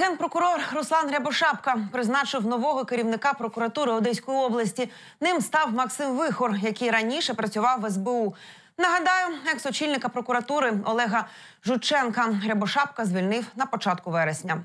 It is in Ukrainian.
Генпрокурор Руслан Рябошапка призначив нового керівника прокуратури Одеської області. Ним став Максим Вихор, який раніше працював в СБУ. Нагадаю, екс-очільника прокуратури Олега Жученка Рябошапка звільнив на початку вересня.